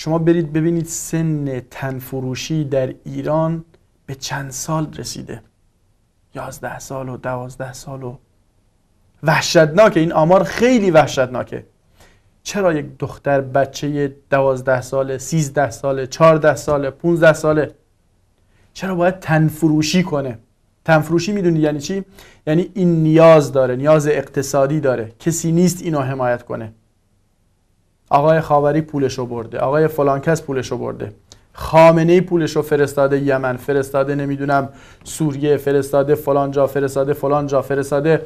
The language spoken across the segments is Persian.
شما برید ببینید سن تنفروشی در ایران به چند سال رسیده یازده سال و دوازده سال و وحشتناکه این آمار خیلی وحشتناکه چرا یک دختر بچه دوازده ساله سیزده ساله چارده ساله پونزده ساله چرا باید تنفروشی کنه تنفروشی میدونی یعنی چی؟ یعنی این نیاز داره نیاز اقتصادی داره کسی نیست اینو حمایت کنه آقای خاوری پولش رو برده آقای فلانکس پولش رو برده خامنه پولش رو فرستاده یمن فرستاده نمیدونم سوریه فرستاده فلان جا فرستاده فلان جا فرستاده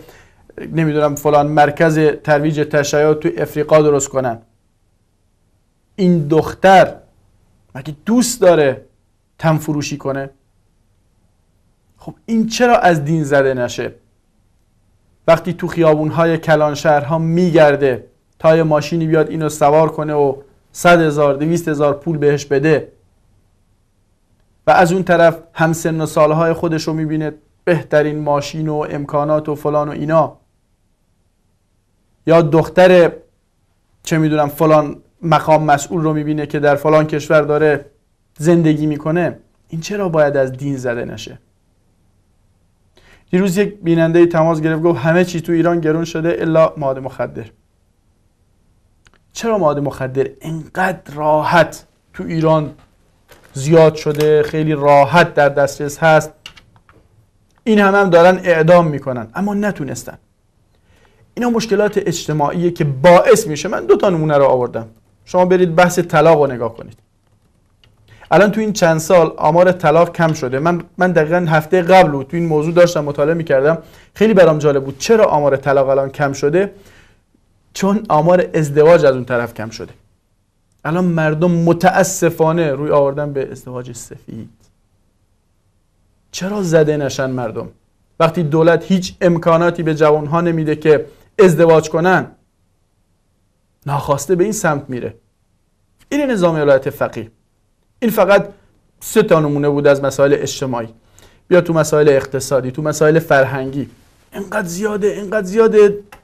نمیدونم فلان مرکز ترویج تشیع تو افریقا درست کنن این دختر مگه دوست داره تنفروشی کنه خب این چرا از دین زده نشه وقتی تو خیابون های کلان شهرها میگرده تا یه ماشینی بیاد اینو سوار کنه و صد هزار دویست هزار پول بهش بده و از اون طرف همسن و سالهای خودش رو میبینه بهترین ماشین و امکانات و فلان و اینا یا دختر چه میدونم فلان مقام مسئول رو میبینه که در فلان کشور داره زندگی میکنه این چرا باید از دین زده نشه دیروز یک بیننده تماس گرفت گفت همه چی تو ایران گرون شده الا ماده مخدر چرا مواد مخدر انقدر راحت تو ایران زیاد شده خیلی راحت در دسترس هست این هم هم دارن اعدام میکنن اما نتونستن اینا مشکلات اجتماعیه که باعث میشه من دو تا نمونه رو آوردم شما برید بحث طلاق رو نگاه کنید الان تو این چند سال آمار طلاق کم شده من من دقیقا هفته قبل تو این موضوع داشتم مطالعه میکردم خیلی برام جالب بود چرا آمار طلاق الان کم شده چون آمار ازدواج از اون طرف کم شده الان مردم متاسفانه روی آوردن به ازدواج سفید چرا زده نشن مردم وقتی دولت هیچ امکاناتی به جوانها نمیده که ازدواج کنن ناخواسته به این سمت میره این نظام ولایت فقیه این فقط سه تا نمونه بود از مسائل اجتماعی بیا تو مسائل اقتصادی تو مسائل فرهنگی اینقدر زیاده اینقدر زیاده